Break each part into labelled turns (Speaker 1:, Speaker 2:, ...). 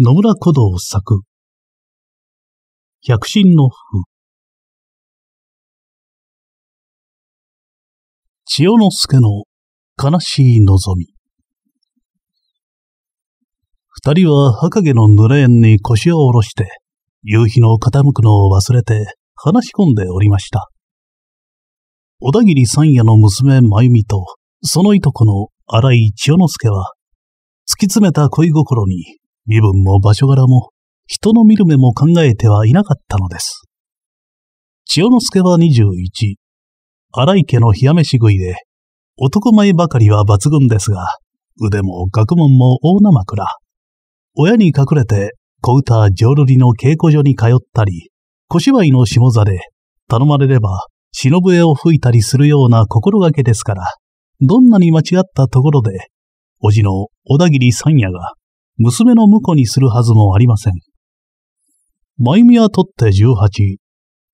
Speaker 1: 野村古道作。百神の符。
Speaker 2: 千代之助の悲しい望み。二人は赤毛の濡れ縁に腰を下ろして、夕日の傾くのを忘れて話し込んでおりました。小田切三夜の娘真由美と、そのいとこの荒井千代之助は、突き詰めた恋心に身分も場所柄も、人の見る目も考えてはいなかったのです。千代之助は21、荒井家の冷や飯食いで、男前ばかりは抜群ですが、腕も学問も大生枕。親に隠れて、小歌浄瑠璃の稽古所に通ったり、小芝居の下座で、頼まれれば、忍笛を吹いたりするような心がけですから、どんなに間違ったところで、おじの小田切三夜が、娘の婿にするはずもありません。まゆみはとって十八、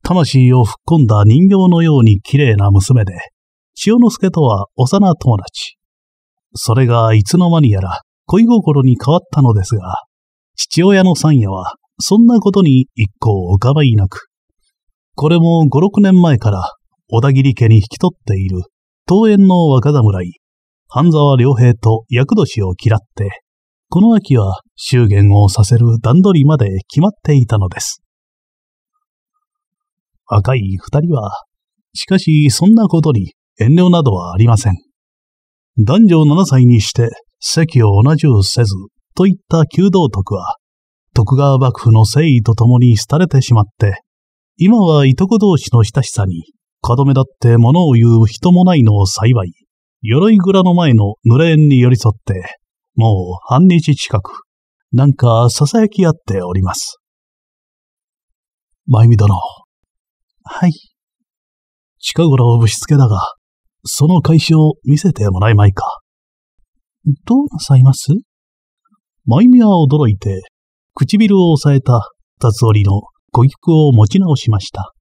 Speaker 2: 魂を吹っ込んだ人形のように綺麗な娘で、千代之助とは幼友達。それがいつの間にやら恋心に変わったのですが、父親の三夜はそんなことに一向お構いなく、これも五六年前から小田切家に引き取っている、桃園の若侍、半沢良平と役年を嫌って、この秋は祝言をさせる段取りまで決まっていたのです。若い二人は、しかしそんなことに遠慮などはありません。男女7歳にして席を同じせずといった旧道徳は、徳川幕府の誠意とともに廃れてしまって、今はいとこ同士の親しさに、かどめだって物を言う人もないのを幸い、鎧蔵の前の濡れ縁に寄り添って、もう半日近く、なんか囁き合っております。まゆみ殿。はい。近頃をぶしつけだが、その会社を見せてもらえまいか。どうなさいますまゆみは驚いて、唇を押さえた辰織の小菊を持ち直しました。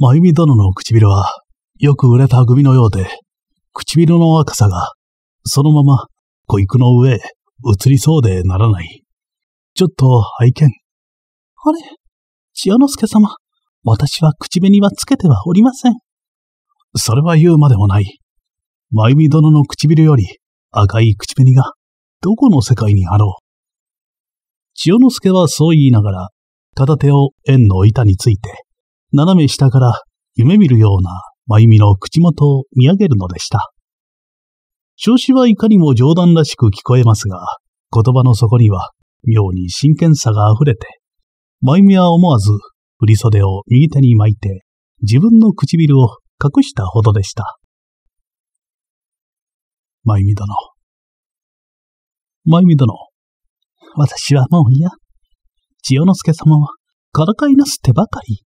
Speaker 2: まゆみ殿の唇は、よく売れた組のようで、唇の赤さがそのまま、小育の上へ移りそうでならない。ちょっと拝見。あれ千代之助様、私は口紅はつけてはおりません。それは言うまでもない。真ゆ殿の唇より赤い口紅がどこの世界にあろう。千代之助はそう言いながら、片手を円の板について、斜め下から夢見るような真ゆの口元を見上げるのでした。調子はいかにも冗談らしく聞こえますが、言葉の底には妙に真剣さが溢れて、まゆみは思わず振り袖を右手に巻いて、自分の唇を隠したほどでした。まゆみ殿。まゆみ殿。私はもう嫌。千代之助様は、からかいなす手ばかり。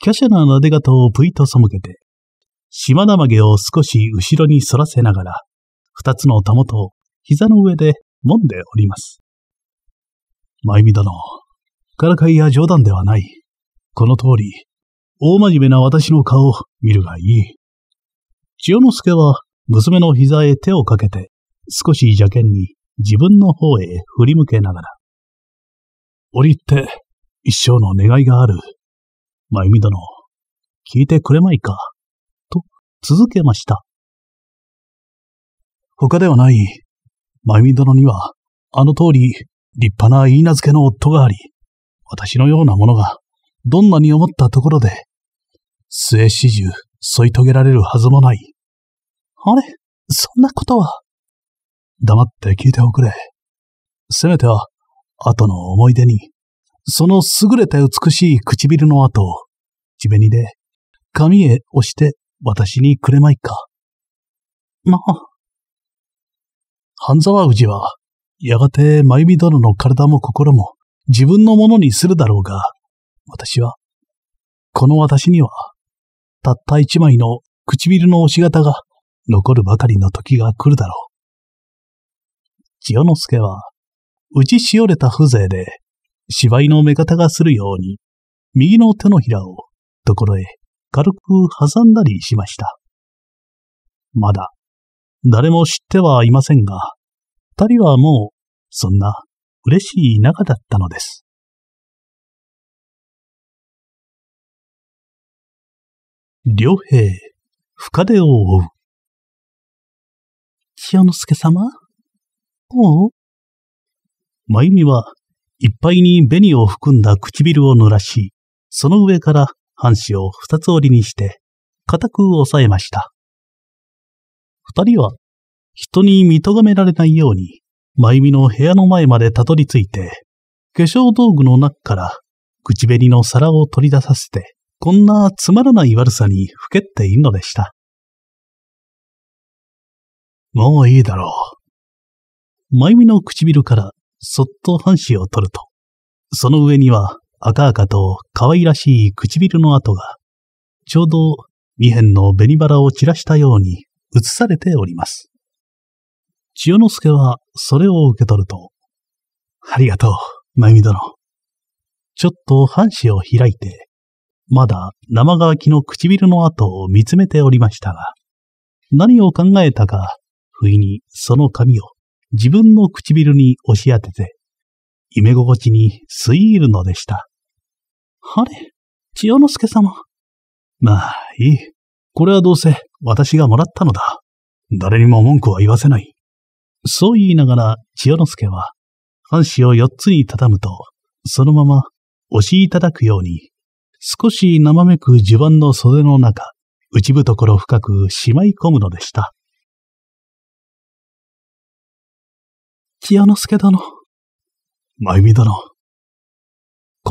Speaker 2: 華奢な撫で方をぷいと背けて、島なまげを少し後ろに反らせながら、二つのたもとを膝の上で揉んでおります。まゆみ殿、からかいや冗談ではない。この通り、大真面目な私の顔を見るがいい。千代之助は娘の膝へ手をかけて、少し邪険に自分の方へ振り向けながら。おりって、一生の願いがある。まゆみ殿、聞いてくれまいか。続けました。他ではない、真弓殿には、あの通り、立派な言い名付けの夫があり、私のようなものが、どんなに思ったところで、末始終、添い遂げられるはずもない。あれそんなことは。黙って聞いておくれ。せめては、後の思い出に、その優れた美しい唇の跡を、地紅で、髪へ押して私にくれまいか。まあ。半沢氏は、やがて真由美殿の体も心も自分のものにするだろうが、私は、この私には、たった一枚の唇の押し型が残るばかりの時が来るだろう。千代之助は、打ちしおれた風情で、芝居の目方がするように、右の手のひらを、ところへ軽く挟んだりしました。まだ、誰も知ってはいませんが、二人はもう、そんな嬉しい仲だったのです。
Speaker 1: 両平、
Speaker 2: 深手を追う。千代之助様おう真由美はいっぱいに紅を含んだ唇を濡らし、その上から半紙を二つ折りにして、固く押さえました。二人は、人に見とがめられないように、まゆみの部屋の前までたどり着いて、化粧道具の中から口紅の皿を取り出させて、こんなつまらない悪さにふけっているのでした。もういいだろう。まゆみの唇からそっと半紙を取ると、その上には赤々と可愛らしい唇の跡が、ちょうど二辺の紅ラを散らしたように映されております。千代之助はそれを受け取ると、ありがとう、まゆみ殿。ちょっと半紙を開いて、まだ生乾きの唇の跡を見つめておりましたが、何を考えたか、不意にその髪を自分の唇に押し当てて、夢心地に吸い入るのでした。あれ千代之助様。まあ、いい。これはどうせ、私がもらったのだ。誰にも文句は言わせない。そう言いながら、千代之助は、半紙を四つに畳むと、そのまま、押しいただくように、少し生めく襦袢の袖の中、内部ところ深くしまい込むのでした。千代之助殿。真弓殿。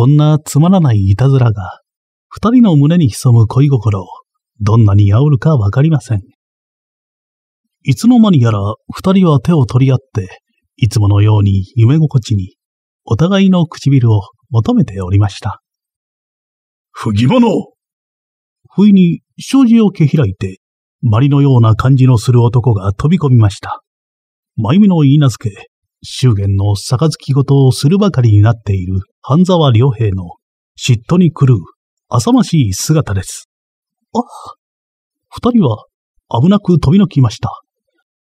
Speaker 2: こんなつまらないいたずらが、二人の胸に潜む恋心を、どんなに煽るかわかりません。いつの間にやら二人は手を取り合って、いつものように夢心地に、お互いの唇を求めておりました。不義者不意に障子を蹴開いて、マリのような感じのする男が飛び込みました。まゆみの言い名付け、祝言の杯ごとをするばかりになっている半沢良平の嫉妬に狂う浅ましい姿です。あ、二人は危なく飛び抜きました。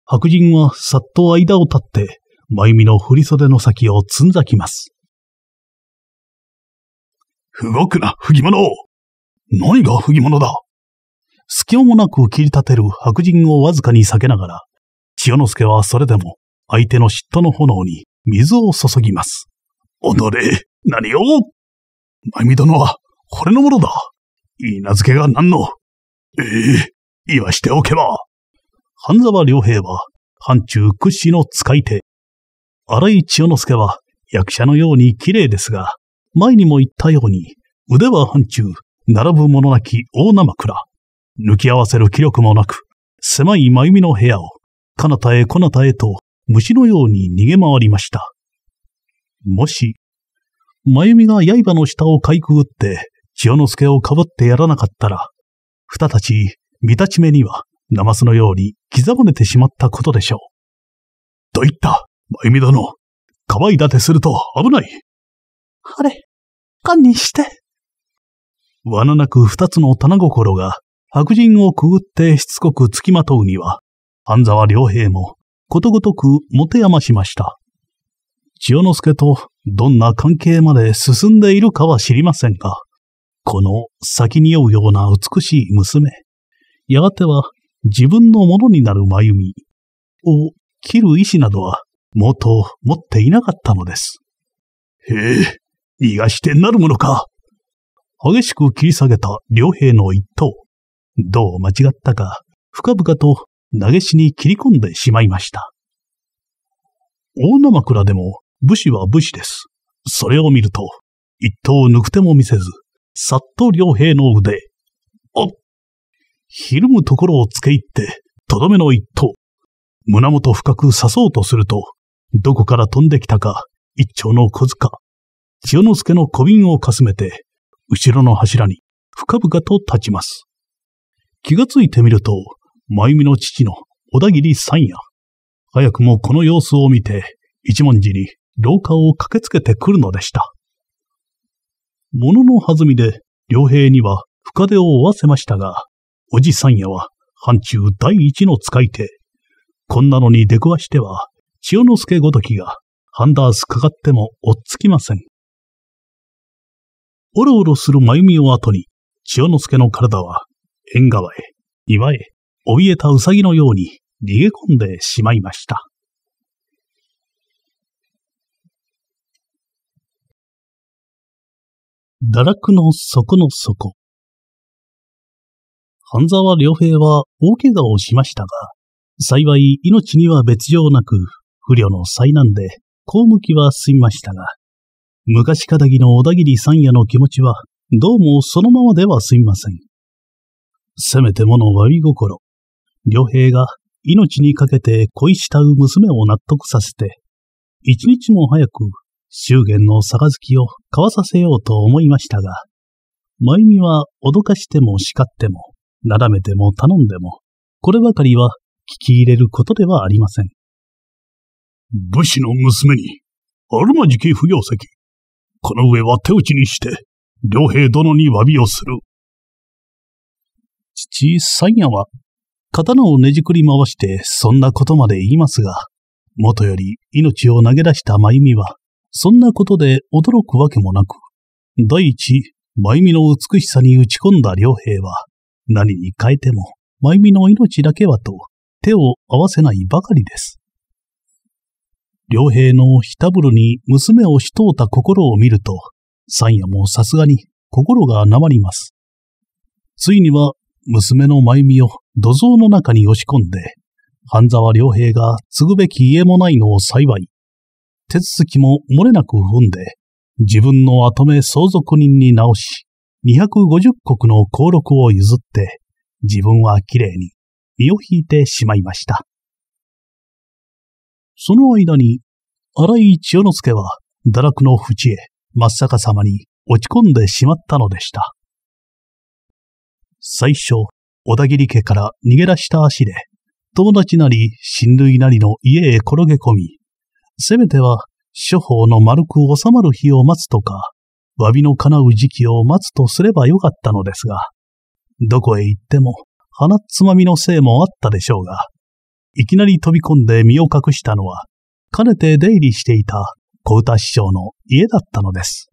Speaker 2: 白人はさっと間を立って、真由の振袖の先をつんざきます。動くな、不義者何が不義者だ隙をもなく切り立てる白人をわずかに避けながら、千代之助はそれでも相手の嫉妬の炎に水を注ぎます。どれ、何を真殿は、これのものだ。いい名付けが何の。ええ言わしておけば。半沢良平は、藩中屈指の使い手。荒井千代之助は、役者のように綺麗ですが、前にも言ったように、腕は範疇、並ぶものなき大生倉。抜き合わせる気力もなく、狭い眉美の部屋を、彼方へ彼方へと虫のように逃げ回りました。もし、真弓が刃の下をかいくぐって、千代之助をかぶってやらなかったら、二たち、見立ち目には、ナマスのように刻まれてしまったことでしょう。と言った、真弓殿。かわいだてすると危ない。あれ、勘にして。罠なく二つの棚心が白人をくぐってしつこくつきまとうには、半沢良平もことごとく持て余しました。千代之助とどんな関係まで進んでいるかは知りませんが、この先に酔うような美しい娘、やがては自分のものになる真由美を切る意志などは元持っていなかったのです。へえ、逃がしてなるものか。激しく切り下げた良平の一刀。どう間違ったか、深々と投げしに切り込んでしまいました。大生倉でも武士は武士です。それを見ると、一刀を抜く手も見せず、さっと良平の腕、おっひるむところを付け入って、とどめの一刀。胸元深く刺そうとすると、どこから飛んできたか、一丁の小塚。千代之助の小瓶をかすめて、後ろの柱に深々と立ちます。気がついてみると、まゆみの父の小田切三や、早くもこの様子を見て、一文字に廊下を駆けつけてくるのでした。ものの弾みで、両平には深手を負わせましたが、おじさんやは、範疇第一の使い手。こんなのに出くわしては、千代之助ごときが、ハンダースかかっても追っつきません。おろおろする真由美を後に、千代之助の体は、縁側へ、庭へ、怯えたウサギのように逃げ込んでしまいました。堕落の底の底。半沢良平は大怪我をしましたが、幸い命には別状なく、不慮の災難で、こう向きは済みましたが、昔かだぎの小田切三夜の気持ちは、どうもそのままでは済みません。せめてもの詫び心、良平が命にかけて恋したう娘を納得させて、一日も早く祝言の杯を交わさせようと思いましたが、真由美は脅かしても叱っても、なだめても頼んでも、こればかりは聞き入れることではありません。武士の娘に、あるまじき不行石。この上は手打ちにして、良平殿に詫びをする。父、三夜は刀をねじくり回して、そんなことまで言いますが、元より命を投げ出した真ゆみは、そんなことで驚くわけもなく、第一、真由美の美しさに打ち込んだ良平は、何に変えても、真ゆみの命だけはと、手を合わせないばかりです。良平のひたぶるに娘をしとうた心を見ると、三夜もさすがに心がなまります。ついには娘の真ゆみを土蔵の中に押し込んで、半沢良平が継ぐべき家もないのを幸い、手続きも漏れなく踏んで、自分の跡目相続人に直し、250国の公録を譲って、自分は綺麗に身を引いてしまいました。その間に、荒井千代之助は堕落の淵へ真っ逆さまに落ち込んでしまったのでした。最初、小田切家から逃げ出した足で、友達なり親類なりの家へ転げ込み、せめては処方の丸く収まる日を待つとか、詫びの叶う時期を待つとすればよかったのですが、どこへ行っても鼻つまみのせいもあったでしょうが、いきなり飛び込んで身を隠したのは、かねて出入りしていた小歌師匠の家だったのです。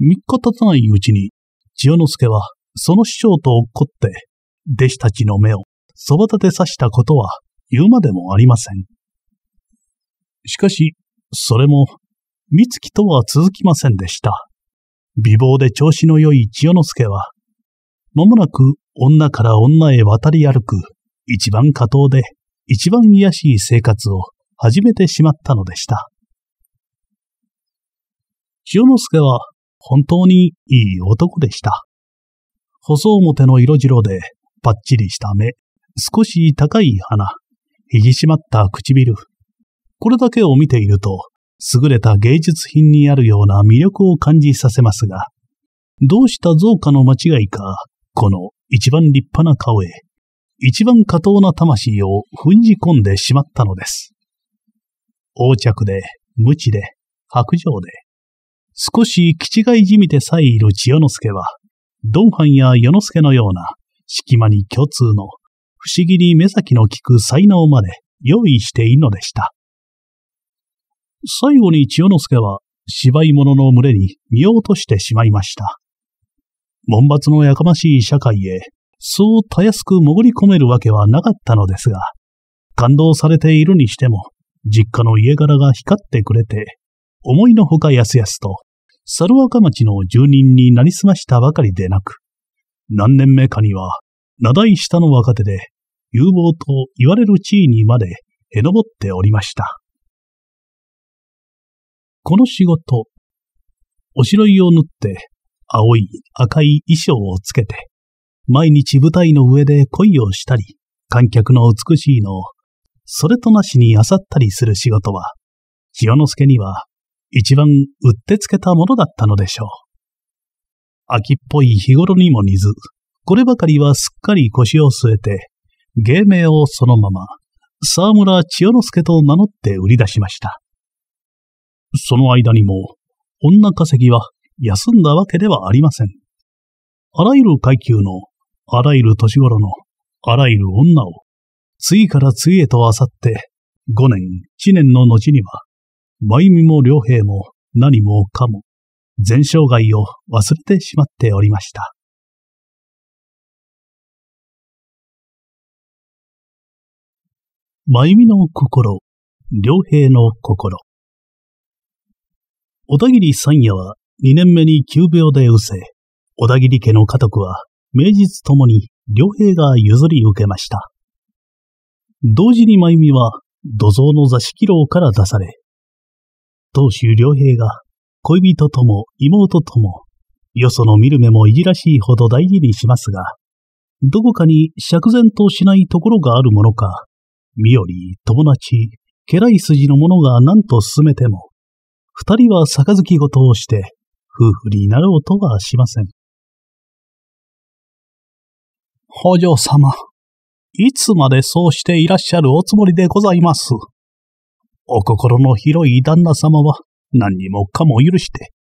Speaker 2: 三日経たないうちに、千代之助はその師匠と怒って、弟子たちの目をそば立てさしたことは言うまでもありません。しかし、それも、三月とは続きませんでした。美貌で調子の良い千代之助は、まもなく女から女へ渡り歩く、一番下等で、一番癒しい生活を始めてしまったのでした。千代之助は本当にいい男でした。細表の色白で、パッチリした目、少し高い鼻、ひじしまった唇。これだけを見ていると、優れた芸術品にあるような魅力を感じさせますが、どうした造花の間違いか、この一番立派な顔へ、一番下等な魂を踏んじ込んでしまったのです。横着で、無知で、白状で、少し気違いじみてさえいる千代之助は、ドンハンや与之助のような、隙間に共通の、不思議に目先の利く才能まで用意しているのでした。最後に千代之助は、芝居者の群れに身を落としてしまいました。門伐のやかましい社会へ、そうたやすく潜り込めるわけはなかったのですが、感動されているにしても、実家の家柄が光ってくれて、思いのほかやすやすと猿若町の住人になりすましたばかりでなく、何年目かには、名代下の若手で、有望と言われる地位にまで、へのぼっておりました。この仕事、おしろいを塗って、青い赤い衣装をつけて、毎日舞台の上で恋をしたり、観客の美しいのを、それとなしにあさったりする仕事は、千代之助には一番うってつけたものだったのでしょう。秋っぽい日頃にも似ず、こればかりはすっかり腰を据えて、芸名をそのまま、沢村千代之助と名乗って売り出しました。その間にも、女稼ぎは休んだわけではありません。あらゆる階級の、あらゆる年頃の、あらゆる女を、次から次へとあさって、5年、1年の後には、まゆみも良平も何もかも、全生涯を忘れてしまっておりました。
Speaker 1: まゆみの心、
Speaker 2: 良平の心。小田切三夜は2年目に急病で失せ、小田切家の家督は名実ともに良平が譲り受けました。同時に真由美は土蔵の座敷牢から出され、当主良平が、恋人とも妹とも、よその見る目もいじらしいほど大事にしますが、どこかに釈然としないところがあるものか、身より友達、家来筋の者が何と進めても、二人は杯ごとをして、夫婦になろうとはしません。北条様、いつまでそうしていらっしゃるおつもりでございます。お心の広い旦那様は何にもかも許して、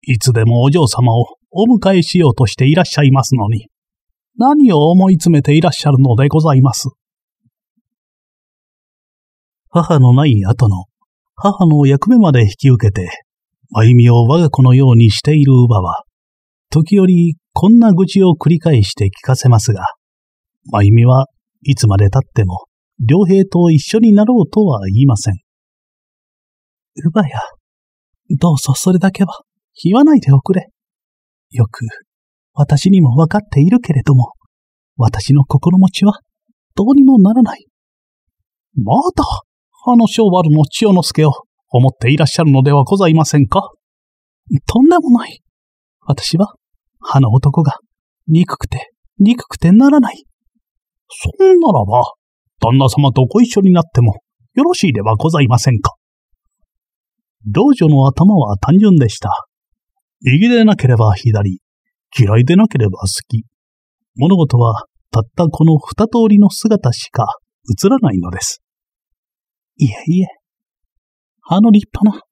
Speaker 2: いつでもお嬢様をお迎えしようとしていらっしゃいますのに、何を思い詰めていらっしゃるのでございます。母のない後の母の役目まで引き受けて、ゆみを我が子のようにしている乳母は、時折こんな愚痴を繰り返して聞かせますが、真由美はいつまで経っても良平と一緒になろうとは言いません。うや、どうぞそれだけは言わないでおくれ。よく、私にもわかっているけれども、私の心持ちはどうにもならない。まだ、あの小丸の千代之助を思っていらっしゃるのではございませんかとんでもない。私は、あの男が、憎くて、憎くてならない。そんならば、旦那様とご一緒になっても、よろしいではございませんか道女の頭は単純でした。右でなければ左、嫌いでなければ好き。物事はたったこの二通りの姿しか映らないのです。いえいえ、あの立派な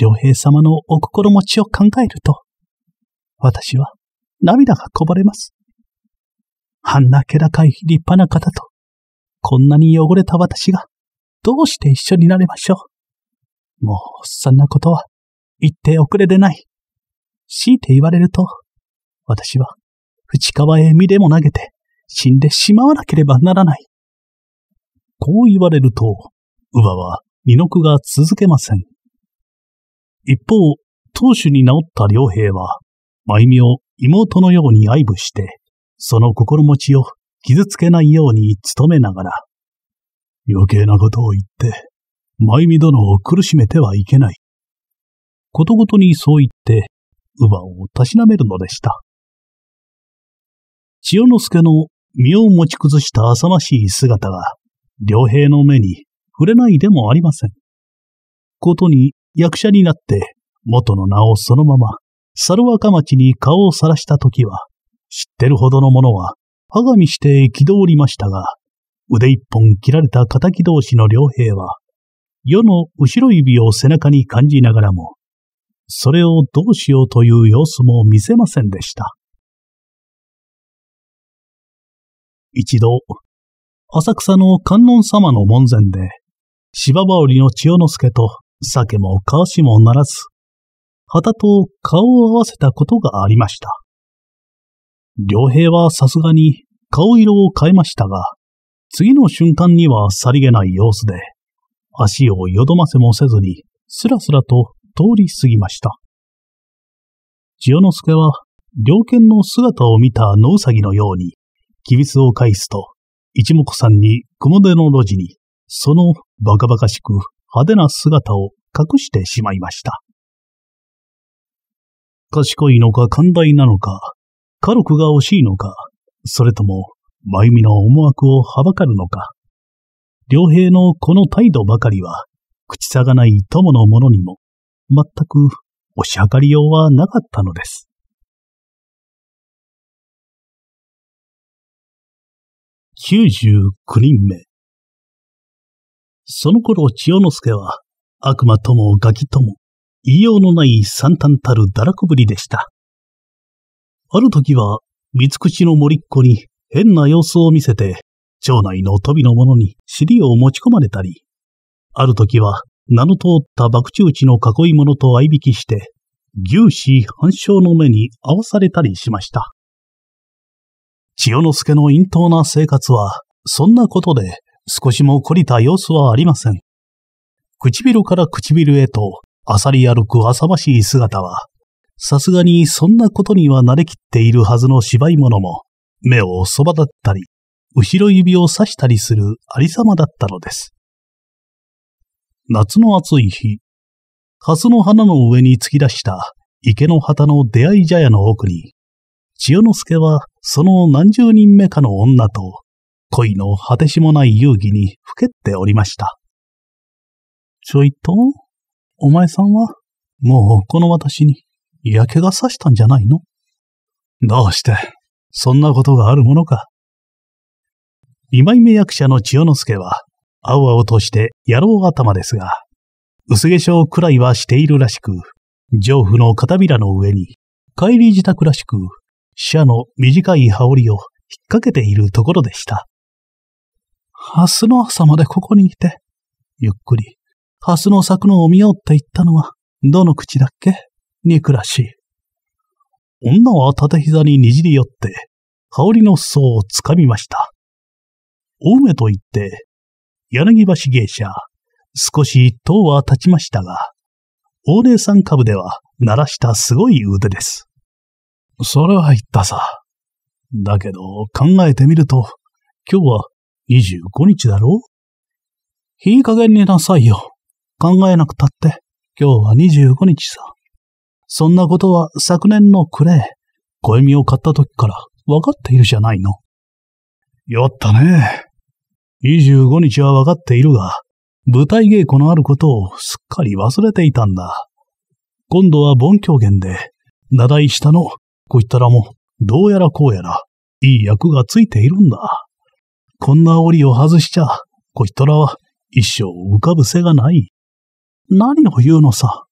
Speaker 2: 良平様のお心持ちを考えると、私は涙がこぼれます。あんな気高い立派な方と、こんなに汚れた私が、どうして一緒になれましょう。もう、そんなことは、言っておくれでない。強いて言われると、私は、内川へ身でも投げて、死んでしまわなければならない。こう言われると、乳母は、身の句が続けません。一方、当主に治った良平は、毎を妹のように愛撫して、その心持ちを傷つけないように努めながら、余計なことを言って、まゆみ殿を苦しめてはいけない。ことごとにそう言って、乳母をたしなめるのでした。千代之助の身を持ち崩した浅ましい姿が、良平の目に触れないでもありません。ことに役者になって、元の名をそのまま、猿若町に顔をさらした時は、知ってるほどのものは、はがみして憤りましたが、腕一本切られた仇同士の良平は、世の後ろ指を背中に感じながらも、それをどうしようという様子も見せませんでした。一度、浅草の観音様の門前で、芝羽織の千代之助と酒も川しもならず、旗と顔を合わせたことがありました。良平はさすがに顔色を変えましたが、次の瞬間にはさりげない様子で、足をよどませもせずに、すらすらと通り過ぎました。千代之助は、猟犬の姿を見た野うさぎのように、きびを返すと、一目散に雲出の路地に、そのバカバカしく派手な姿を隠してしまいました。賢いのか寛大なのか、家禄が惜しいのか、それとも、まゆみの思惑をはばかるのか、良平のこの態度ばかりは、口差がない友の者にも、全く押し量りようはな
Speaker 1: かったのです。
Speaker 2: 99人目。その頃、千代之助は、悪魔ともガキとも、言いようのない惨憺たる堕落ぶりでした。ある時は、三口の森っ子に変な様子を見せて、町内の飛びの者に尻を持ち込まれたり、ある時は名の通った爆中地の囲い者と相引きして、牛死繁証の目に合わされたりしました。千代之助の陰頭な生活は、そんなことで少しも懲りた様子はありません。唇から唇へと、あさり歩く浅ましい姿は、さすがにそんなことには慣れきっているはずの芝居者も、目をそばだったり、後ろ指を刺したりするありさまだったのです。夏の暑い日、ハスの花の上に突き出した池の旗の出会い茶屋の奥に、千代之助はその何十人目かの女と恋の果てしもない遊戯にふけっておりました。ちょいと、お前さんは、もうこの私に嫌気がさしたんじゃないのどうして、そんなことがあるものか。二枚目役者の千代之助は、青々として野郎頭ですが、薄化粧くらいはしているらしく、上夫の片びらの上に、帰り自宅らしく、死者の短い羽織を引っ掛けているところでした。明日の朝までここにいて、ゆっくり、明日のくのを見ようって言ったのは、どの口だっけ憎らしい。女は縦膝ににじり寄って、羽織の裾をつかみました。青梅と言って、柳橋芸者、少し塔は立ちましたが、大霊ん株では鳴らしたすごい腕です。それは言ったさ。だけど、考えてみると、今日は25日だろういい加減になさいよ。考えなくたって、今日は25日さ。そんなことは昨年の暮れ、暦を買った時から分かっているじゃないの。よったね。25日はわかっているが、舞台稽古のあることをすっかり忘れていたんだ。今度は盆狂言で、七井下の、こいったらも、どうやらこうやら、いい役がついているんだ。こんな折を外しちゃ、こいったらは、一生浮かぶせがない。何を言うのさ。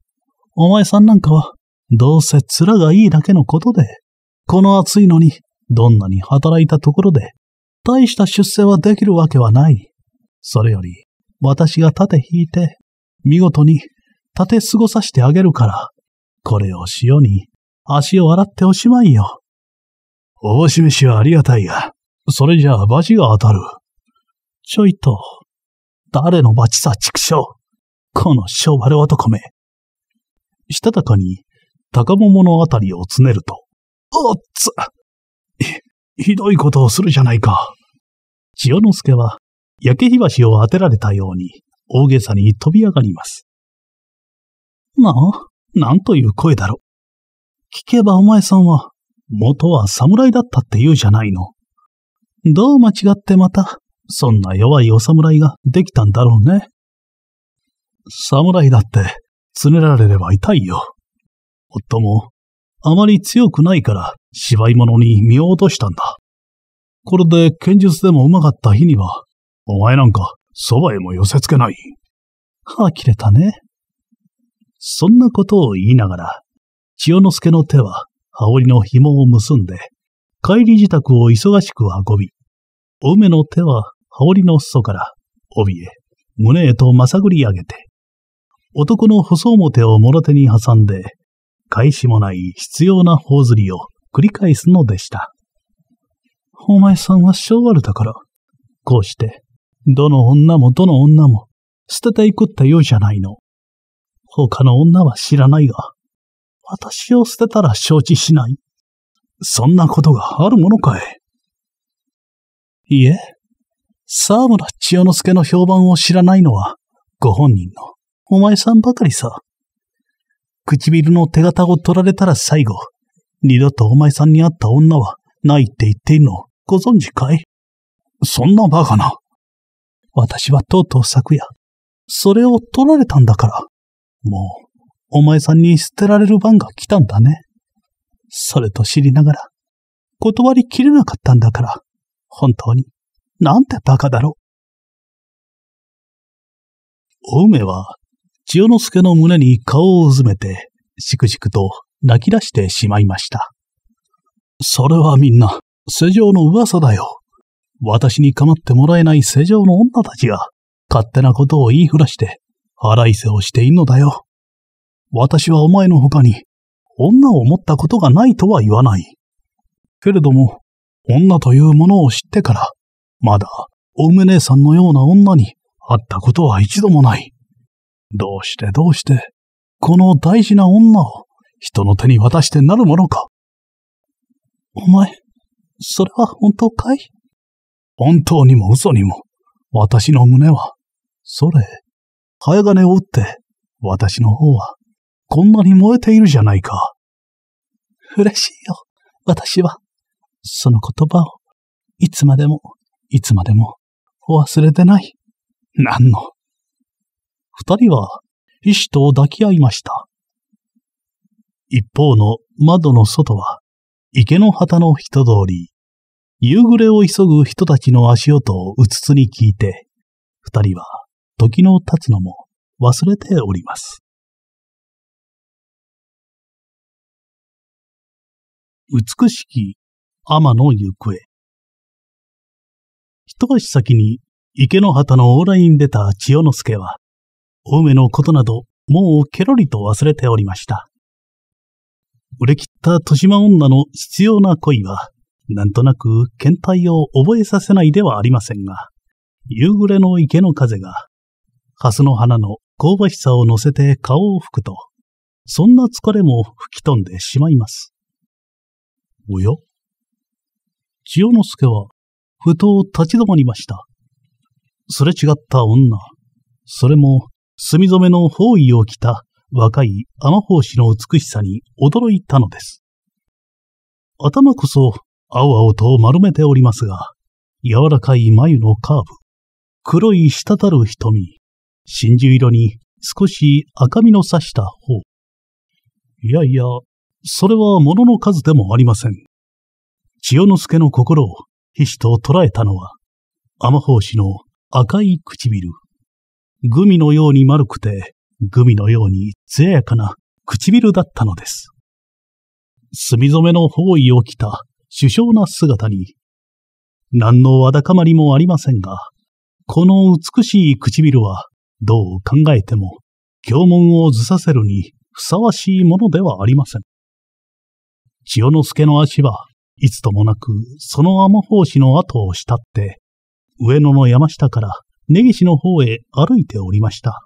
Speaker 2: お前さんなんかは、どうせ面がいいだけのことで、この暑いのに、どんなに働いたところで、大した出世はできるわけはない。それより、私が盾引いて、見事に盾過ごさせてあげるから、これを塩に足を洗っておしまいよ。おぼしはありがたいが、それじゃあ罰が当たる。ちょいと、誰の罰さ畜生。この昭和の男め。したたかに、高桃のあたりをつねると、おっつひどいことをするじゃないか。千代之助は、焼け火箸を当てられたように、大げさに飛び上がります。なあ、なんという声だろう。聞けばお前さんは、元は侍だったって言うじゃないの。どう間違ってまた、そんな弱いお侍ができたんだろうね。侍だって、つねられれば痛いよ。夫も、あまり強くないから、芝居物に身を落としたんだ。これで剣術でもうまかった日には、お前なんかそばへも寄せつけない。はあ、切れたね。そんなことを言いながら、千代之助の手は羽織の紐を結んで、帰り自宅を忙しく運び、お梅の手は羽織の裾から帯へ、胸へとまさぐり上げて、男の細表をもろ手に挟んで、返しもない必要な頬ずりを繰り返すのでした。お前さんは性悪だから、こうして、どの女もどの女も捨てていくったようじゃないの。他の女は知らないが、私を捨てたら承知しない。そんなことがあるものかい。いいえ、沢村千代之助の評判を知らないのは、ご本人のお前さんばかりさ。唇の手形を取られたら最後、二度とお前さんに会った女はないって言っているのをご存知かいそんなバカな。私はとうとう昨夜、それを取られたんだから、もう、お前さんに捨てられる番が来たんだね。それと知りながら、断りきれなかったんだから、本当に、なんてバカだろう。お梅は、千代之助の胸に顔をうずめて、しくじくと泣き出してしまいました。それはみんな、世情の噂だよ。私に構ってもらえない世情の女たちが、勝手なことを言いふらして、荒いせをしているのだよ。私はお前の他に、女を持ったことがないとは言わない。けれども、女というものを知ってから、まだ、お梅姉さんのような女に会ったことは一度もない。どうしてどうして、この大事な女を人の手に渡してなるものか。お前、それは本当かい本当にも嘘にも、私の胸は、それ、早金を打って、私の方は、こんなに燃えているじゃないか。嬉しいよ、私は。その言葉を、いつまでも、いつまでも、お忘れてない。何の。二人は、医師と抱き合いました。一方の窓の外は、池の旗の人通り、夕暮れを急ぐ人たちの足音をうつつに聞いて、二人は時の経つのも
Speaker 1: 忘れております。美しき天の行方。
Speaker 2: 一足先に池の旗の往来に出た千代之助は、お梅のことなどもうケロリと忘れておりました。折れ切った豊島女の必要な恋は、なんとなく見体を覚えさせないではありませんが、夕暮れの池の風が、蓮の花の香ばしさを乗せて顔を拭くと、そんな疲れも吹き飛んでしまいます。おや千代之助は、ふと立ち止まりました。すれ違った女、それも、墨染めの包囲を着た若い天法師の美しさに驚いたのです。頭こそ青々と丸めておりますが、柔らかい眉のカーブ、黒い滴る瞳、真珠色に少し赤みの差した方。いやいや、それは物の数でもありません。千代之助の心をひしと捉えたのは、天法師の赤い唇。グミのように丸くて、グミのように艶やかな唇だったのです。墨染めの包囲を着た首相な姿に、何のわだかまりもありませんが、この美しい唇はどう考えても、教文をずさせるにふさわしいものではありません。千代之助の足はいつともなくその天法師の後を慕って、上野の山下から根岸の方へ歩いておりました。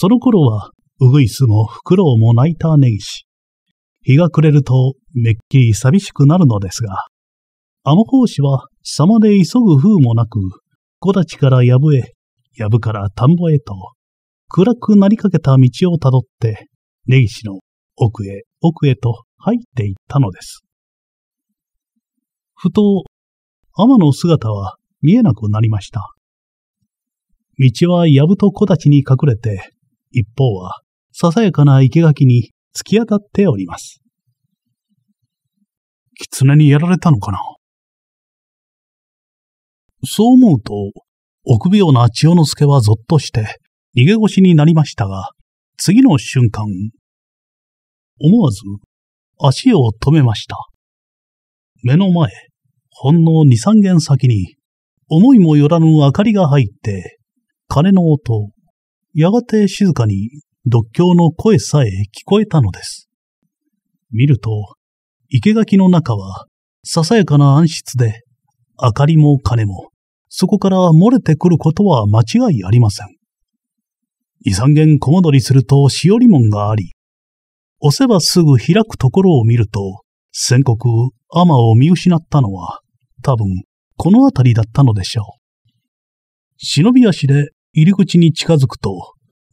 Speaker 2: その頃は、うぐいすもフクロウも泣いた根岸。日が暮れると、めっきり寂しくなるのですが、の法師は、様で急ぐ風もなく、木立から藪へ、藪から田んぼへと、暗くなりかけた道をたどって、ギシの奥へ奥へと入っていったのです。ふと、天の姿は見えなくなりました。道は藪と木立に隠れて、一方は、ささやかな生垣に突き当たっております。狐にやられたのかなそう思うと、臆病な千代之助はぞっとして、逃げ腰になりましたが、次の瞬間、思わず足を止めました。目の前、ほんの二三軒先に、思いもよらぬ明かりが入って、鐘の音、やがて静かに独協の声さえ聞こえたのです。見ると、生垣の中は、ささやかな暗室で、明かりも金も、そこから漏れてくることは間違いありません。二三元小戻りするとしおり門があり、押せばすぐ開くところを見ると、宣告、アマを見失ったのは、多分、この辺りだったのでしょう。忍び足で入り口に近づくと、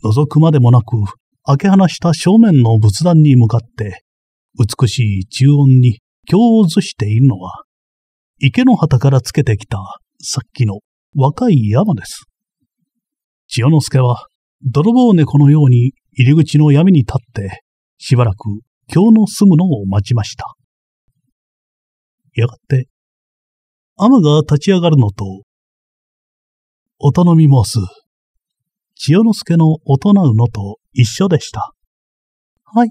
Speaker 2: 覗くまでもなく、開け放した正面の仏壇に向かって、美しい中音に京を図しているのは、池の旗からつけてきたさっきの若い山です。千代之助は、泥棒猫のように入り口の闇に立って、しばらく京の住むのを待ちました。やがて、雨が立ち上がるのと、お頼み申す。千代之助の音なうのと一緒でした。はい。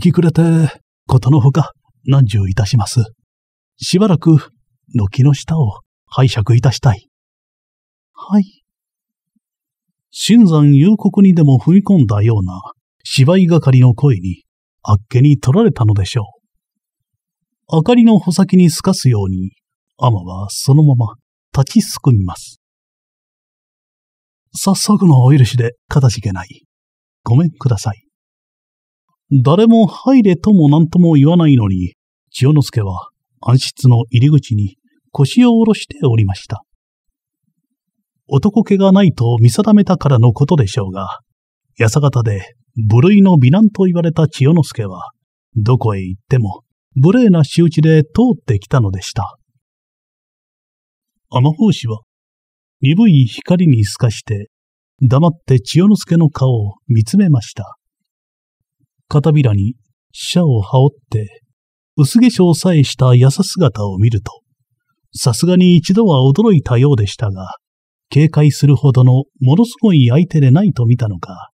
Speaker 2: き暮れて、ことのほか、何十いたします。しばらく、軒の下を拝借いたしたい。はい。新山幽谷にでも踏み込んだような、芝居係の声に、あっけに取られたのでしょう。明かりの穂先に透かすように、アマはそのまま立ちすくみます。早速のお許しで、かたじけない。ごめんください。誰も入れとも何とも言わないのに、千代之助は暗室の入り口に腰を下ろしておりました。男気がないと見定めたからのことでしょうが、八坂方で部類の美男と言われた千代之助は、どこへ行っても無礼な仕打ちで通ってきたのでした。あの奉仕は鈍い光に透かして、黙って千代之助の顔を見つめました。片びらに、車を羽織って、薄化粧さえした優姿を見ると、さすがに一度は驚いたようでしたが、警戒するほどのものすごい相手でないと見たのか、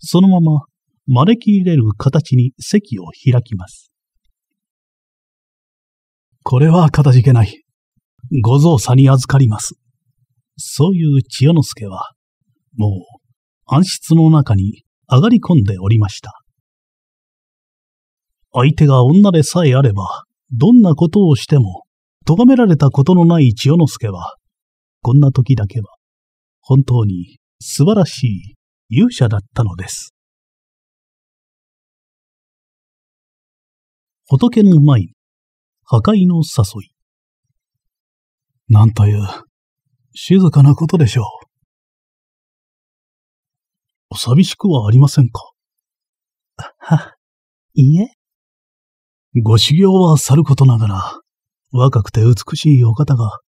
Speaker 2: そのまま招き入れる形に席を開きます。これはかたじけない。ご造作に預かります。そういう千代之助は、もう暗室の中に上がり込んでおりました。相手が女でさえあれば、どんなことをしても、咎められたことのない千代之助は、こんな時だけは、本当に素晴
Speaker 1: らしい勇者だったのです。仏の前に、破壊の誘い。なんという静かなことでしょ
Speaker 2: う。寂しくはありませんかは、いいえ。ご修行はさることながら、若くて美しいお方が、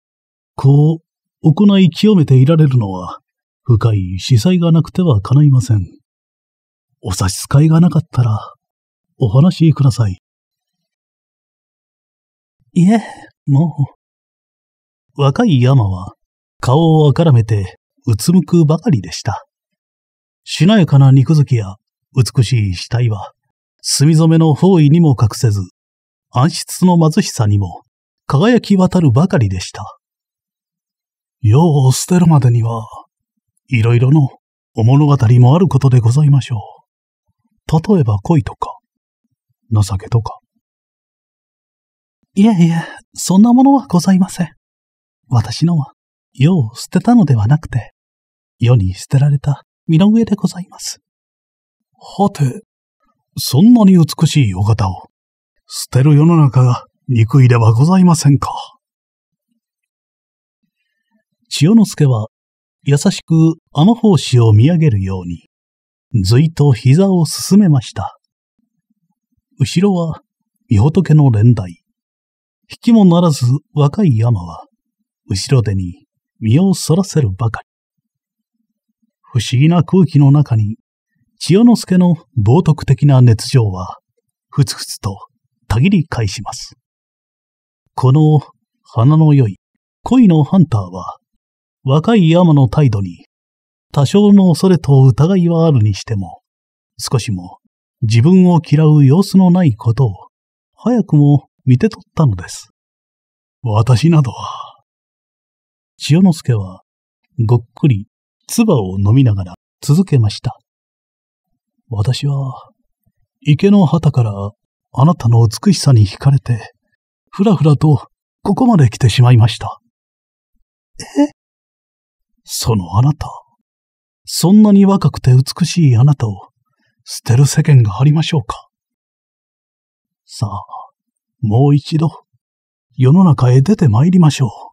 Speaker 2: こう、行い清めていられるのは、深い司祭がなくては叶いません。お差し支えがなかったら、お
Speaker 1: 話しください。いえ、も
Speaker 2: う。若い山は、顔をあからめて、うつむくばかりでした。しなやかな肉付きや美しい死体は、墨染めの方位にも隠せず、暗室の貧しさにも輝き渡るばかりでした。世を捨てるまでには、いろいろのお物語もあることでございましょう。例えば恋とか、情けとか。いえいえ、そんなものはございませ
Speaker 1: ん。私のは、世を捨てたのではなくて、世に捨てられ
Speaker 2: た身の上でございます。はて、そんなに美しいお方を、捨てる世の中が憎いではございませんか。千代之助は、優しくあの師を見上げるように、ずいと膝を進めました。後ろは、御仏の連台。引きもならず若い山は、後ろ手に身をそらせるばかり。不思議な空気の中に、千代之助の冒涜的な熱情は、ふつふつとたぎり返します。この鼻の良い恋のハンターは、若い山の態度に、多少の恐れと疑いはあるにしても、少しも自分を嫌う様子のないことを、早くも見て取ったのです。私などは、千代之助は、ごっくり、唾を飲みながら続けました。私は、池の旗からあなたの美しさに惹かれて、ふらふらとここまで来てしまいました。えそのあなた、そんなに若くて美しいあなたを捨てる世間がありましょうか。さあ、もう一度、世の中へ出て参りましょう。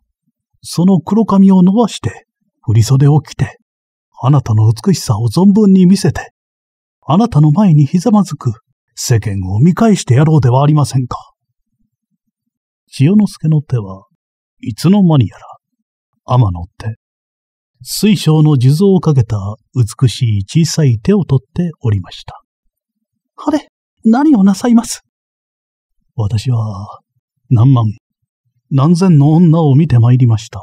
Speaker 2: その黒髪を伸ばして、振袖を着て、あなたの美しさを存分に見せて、あなたの前にひざまずく世間を見返してやろうではありませんか。千代之助の手はいつの間にやら、天の手、水晶の数珠をかけた美しい小さい手を取っておりました。あれ、何をなさいます私は、何万、何千の女を見て参りました。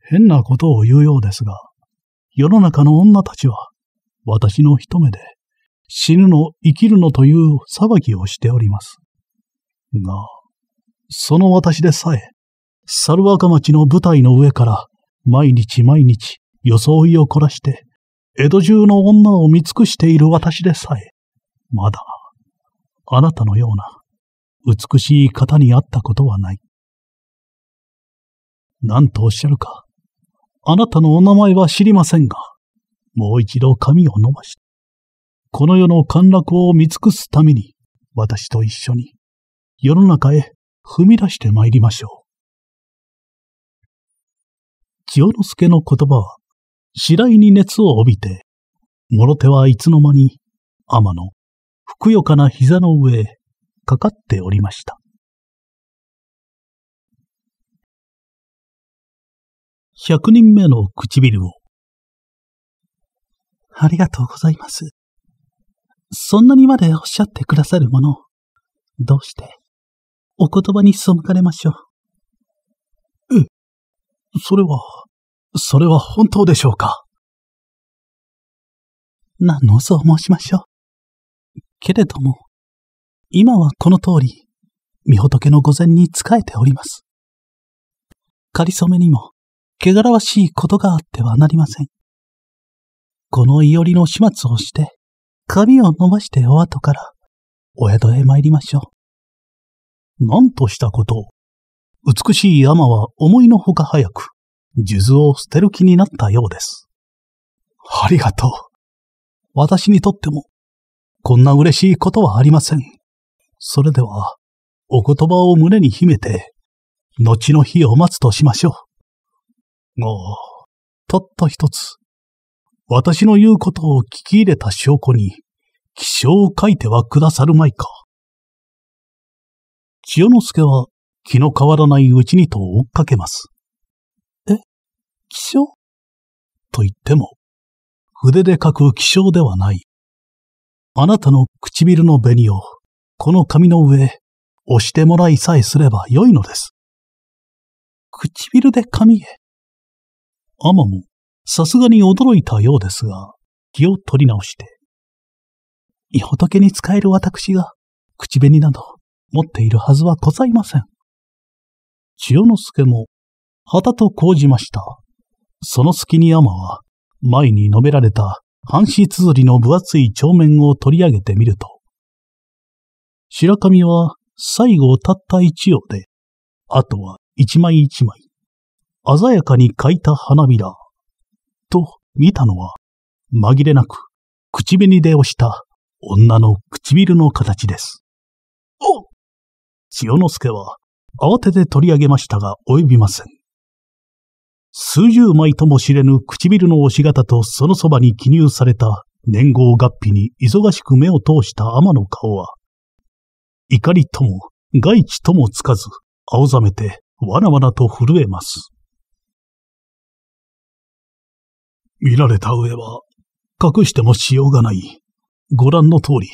Speaker 2: 変なことを言うようですが、世の中の女たちは、私の一目で、死ぬの生きるのという裁きをしております。が、その私でさえ、猿若町の舞台の上から、毎日毎日装いを凝らして、江戸中の女を見尽くしている私でさえ、まだ、あなたのような、美しい方に会ったことはない。何とおっしゃるか。あなたのお名前は知りませんが、もう一度髪を伸ばして、この世の陥落を見尽くすために、私と一緒に、世の中へ踏み出して参りましょう。千代之助の言葉は、次第に熱を帯びて、諸手はいつの間に、天の、ふくよかな膝の
Speaker 1: 上へ、かかっておりました。100人目の唇を。
Speaker 2: ありがとうございます。そんなにまでおっしゃってくださるものを、どうして、お言葉に背かれましょう。え、それは、
Speaker 1: それは本当でしょうか何のそう申しましょう。けれども、
Speaker 2: 今はこの通り、御仏の御前に仕えております。仮初めにも、汚らわしいことがあってはなりません。このいよりの始末をして、髪を伸ばしてお後から、お宿へ参りましょう。なんとしたことを。美しい山は思いのほか早く、数珠を捨てる気になったようです。ありがとう。私にとっても、こんな嬉しいことはありません。それでは、お言葉を胸に秘めて、後の日を待つとしましょう。が、たった一つ、私の言うことを聞き入れた証拠に、気象を書いてはくださるまいか。千代之助は気の変わらないうちにと追っか
Speaker 1: けます。え、気象と言っても、
Speaker 2: 筆で書く気象ではない。あなたの唇の紅を、この紙の上、押してもらいさえすればよいのです。唇で紙へ。アマも、さすがに驚いたようですが、気を取り直して。い仏に使える私が、口紅など、持っているはずはございません。千代之助も、旗と講じました。その隙に山は、前に述べられた半紙綴りの分厚い帳面を取り上げてみると、白神は最後たった一葉で、あとは一枚一枚、鮮やかに描いた花びら。と見たのは、紛れなく、口紅で押した女の唇の形です。お千代之助は、慌てて取り上げましたが及びません。数十枚とも知れぬ唇の押し方とそのそばに記入された年号月日に忙しく目を通した天の顔は、怒りとも、外地ともつかず、青ざめて、わらわらと震えます。見られた上は、隠してもしようがない。ご覧の通り、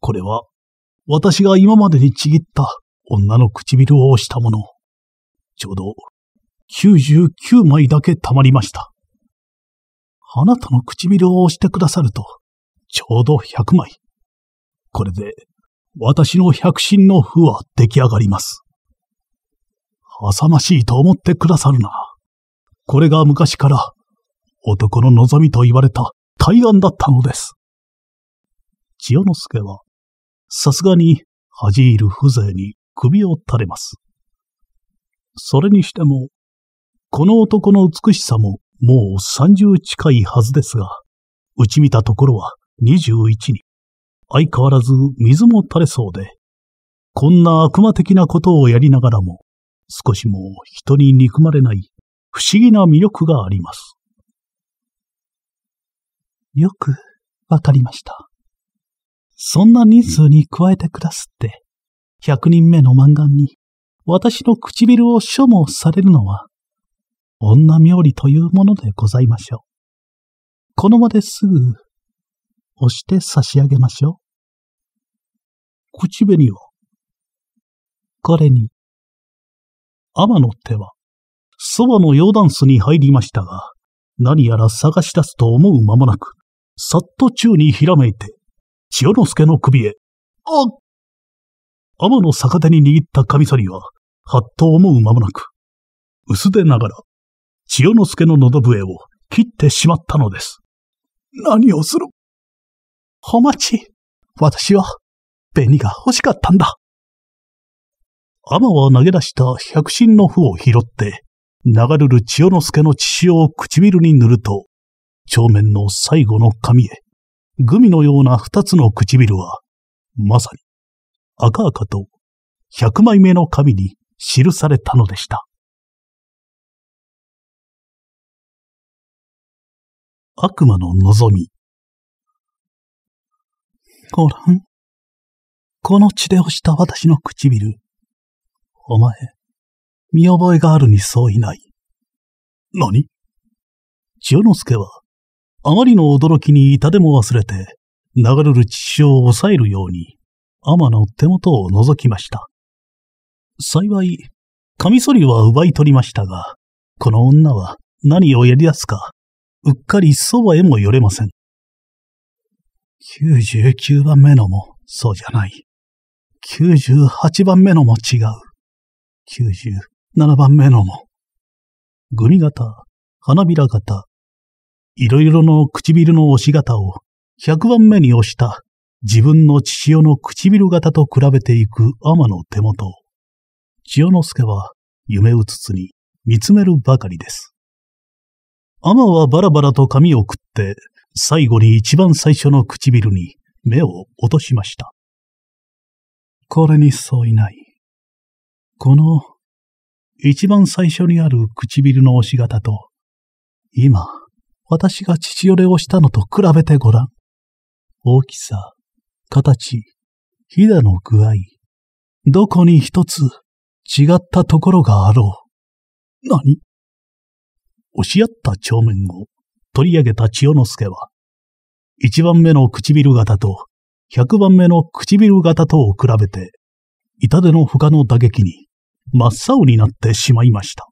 Speaker 2: これは、私が今までにちぎった女の唇を押したもの。ちょうど、99枚だけ溜まりました。あなたの唇を押してくださると、ちょうど100枚。これで、私の百進の負は出来上がります。浅ましいと思ってくださるな。これが昔から男の望みと言われた対岸だったのです。千代之助は、さすがに恥じる風情に首を垂れます。それにしても、この男の美しさももう三十近いはずですが、うち見たところは二十一に、相変わらず水も垂れそうで、こんな悪魔的なことをやりながらも、少しも人に憎まれない不思議な魅力があります。よくわかりました。そんな人数に加えてくだすって、百人目の漫画に私の唇を所望されるのは、女冥利というものでございましょう。この場ですぐ、押して差し上げましょう。口紅を。彼に、天の手は、そばの溶断巣に入りましたが、何やら探し出すと思う間もなく、さっと宙にひらめいて、千代之助の首へ、あっ天の逆手に握ったカミソリは、はっと思う間もなく、薄手ながら、千代之助の喉笛を切ってしまったのです。何をするお待ち。私は、紅が欲しかったんだ。天は投げ出した百神の符を拾って、流れる千代之助の血潮を唇に塗ると、正面の最後の髪へ、グミのような二つの唇は、まさに、赤々と、百枚目の紙に記されたのでした。
Speaker 1: 悪魔の望み。ごらん。この
Speaker 2: 血で押した私の唇。お前、見覚えがあるにそういない。何千代之助は、あまりの驚きに痛手も忘れて、流れる血潮を抑えるように、天の手元を覗きました。幸い、カミソリは奪い取りましたが、この女は何をやり出すか、うっかりそばへも寄れません。99番目のもそうじゃない。98番目のも違う。97番目のも。グミ型、花びら型、いろいろの唇の押し方を100番目に押した自分の父親の唇型と比べていく天の手元を、千代之助は夢うつつに見つめるばかりです。天はバラバラと髪をくって、最後に一番最初の唇に目を落としました。これに相違ない。この、一番最初にある唇の押し方と、今、私が父よれをしたのと比べてごらん。大きさ、形、ひだの具合、どこに一つ違ったところがあろう。何押し合った帳面を取り上げた千代之助は、一番目の唇型と百番目の唇型とを比べて、痛手の他の打撃に真っ青になってしまいました。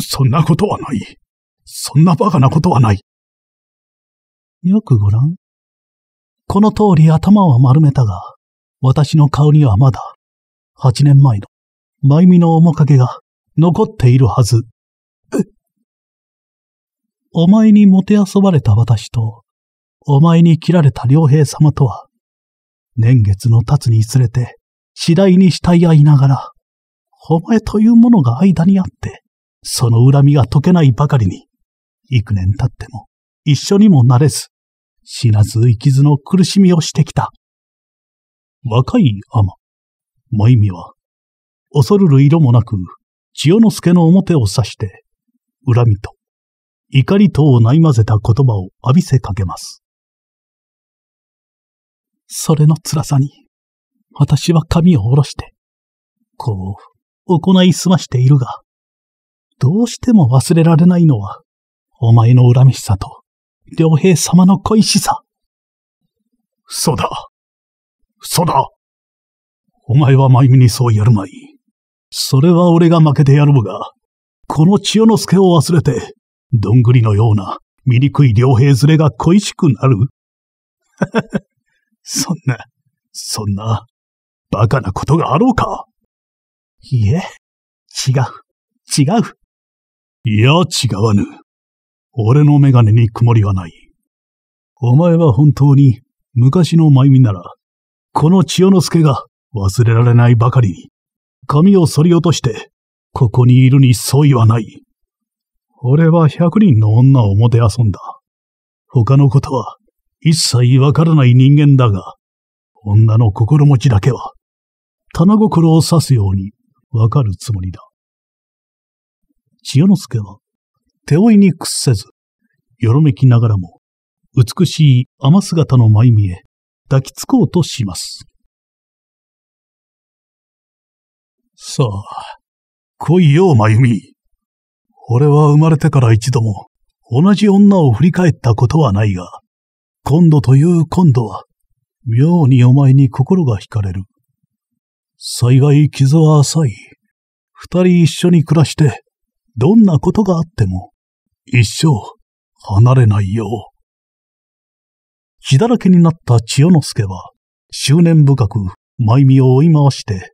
Speaker 2: そんなことはない。そんなバカなことはない。よくご覧。この通り頭は丸めたが、私の顔にはまだ、8年前の、まゆみの面影が残っているはず。お前にもてあそばれた私と、お前に切られた良平様とは、年月の経つにつれて、次第に慕い合いながら、お前というものが間にあって、その恨みが解けないばかりに、幾年経っても一緒にもなれず、死なず生きずの苦しみをしてきた。若い天、まゆみは、恐るる色もなく、千代之助の表を指して、恨みと、怒りとをないまぜた言葉を浴びせかけます。それの辛さに、私は髪を下ろして、こう、行いすましているが、どうしても忘れられないのは、お前の恨みしさと、良平様の恋しさ。そうだ。そうだ。お前は真由にそうやるまい。それは俺が負けてやるが、この千代之助を忘れて、どんぐりのような醜い良平連れが恋しくなる。そんな、そんな、馬鹿なことがあろうか。いえ、違う、違う。いや、違わぬ。俺のメガネに曇りはない。お前は本当に昔の真由美なら、この千代之助が忘れられないばかりに、髪を反り落として、ここにいるに相違はない。俺は百人の女をもてあそんだ。他のことは一切わからない人間だが、女の心持ちだけは、棚心を刺すようにわかるつもりだ。千代之助は手負いに屈せず、よろめきながらも、美しい雨姿の舞見へ抱きつこうとします。
Speaker 1: さあ、来いよ、まゆ
Speaker 2: 美。俺は生まれてから一度も、同じ女を振り返ったことはないが、今度という今度は、妙にお前に心が惹かれる。幸い傷は浅い。二人一緒に暮らして、どんなことがあっても、一生離れないよう。血だらけになった千代之助は、執念深く舞みを追い回して、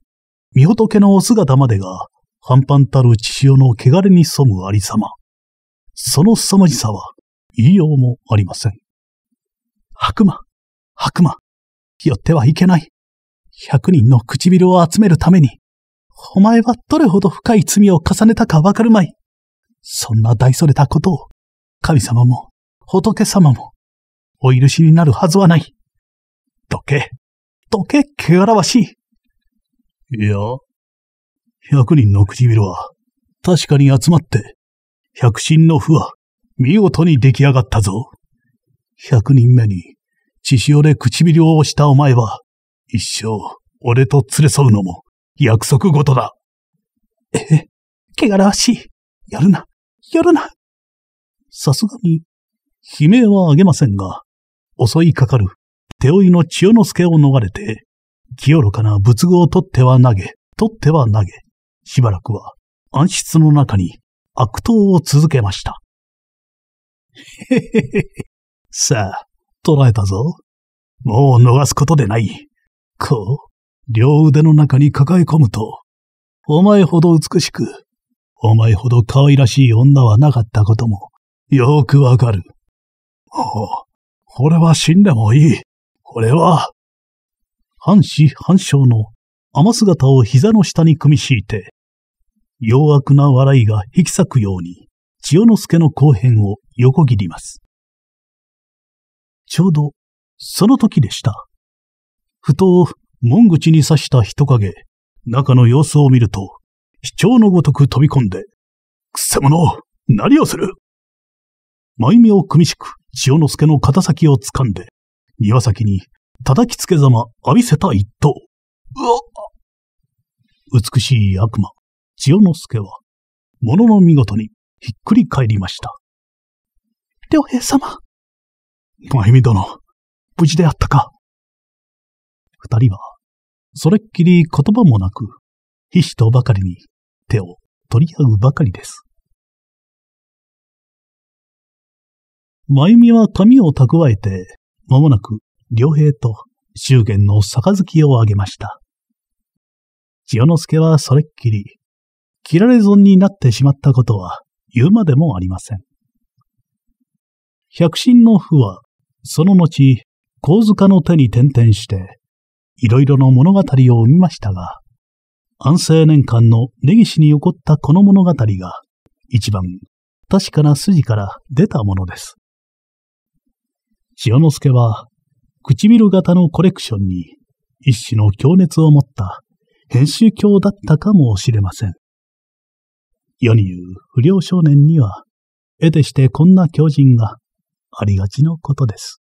Speaker 2: 御仏のお姿までが、半端たる千代の汚れに潜むありさま。その凄まじさは、言いようもありません。白馬、白馬、寄ってはいけない。百人の唇を集めるために、お前はどれほど深い罪を重ねたかわかるまい。そんな大それたことを、神様も、仏様も、お許しになるはずはない。どけ、どけ、汚らわしい。いや、百人の唇は、確かに集まって、百神の符は、見事に出来上がったぞ。百人目に、血潮で唇を押したお前は、一生、俺と連れ添うのも、約束事だ。え、汚らわしい。やるな。やらない。さすがに、悲鳴はあげませんが、襲いかかる手負いの千代之助を逃れて、清らかな仏具を取っては投げ、取っては投げ、しばらくは暗室の中に悪党を続けました。へへへへ。さあ、捉えたぞ。もう逃すことでない。こう、両腕の中に抱え込むと、お前ほど美しく、お前ほど可愛らしい女はなかったことも、よくわかる。お、う、俺は死んでもいい。俺は。半死半生の雨姿を膝の下に組み敷いて、弱悪な笑いが引き裂くように、千代之助の後編を横切ります。ちょうど、その時でした。ふと、門口に刺した人影、中の様子を見ると、主張のごとく飛び込んで、くせ者、何をする眉目を組みしく、千代之助の肩先を掴んで、庭先に叩きつけざま浴びせた一刀。うわ美しい悪魔、千代之助は、ものの見事にひっくり返りました。
Speaker 1: 良平様。まゆみ殿、無事であったか。二人は、それっきり言葉もなく、ひしとばかりに手を取り合うばかりです。真由美は
Speaker 2: 髪を蓄えて、まもなく、良平と祝言の杯をあげました。千代之助はそれっきり、切られ損になってしまったことは言うまでもありません。百進の負は、その後、小塚の手に転々して、いろいろの物語を生みましたが、安政年間の根岸に起こったこの物語が、一番確かな筋から出たものです。千代之助は、唇型のコレクションに一種の強熱を持った編集狂だったかもしれません。世に言う不良少年には、得てしてこんな狂人がありがち
Speaker 1: のことです。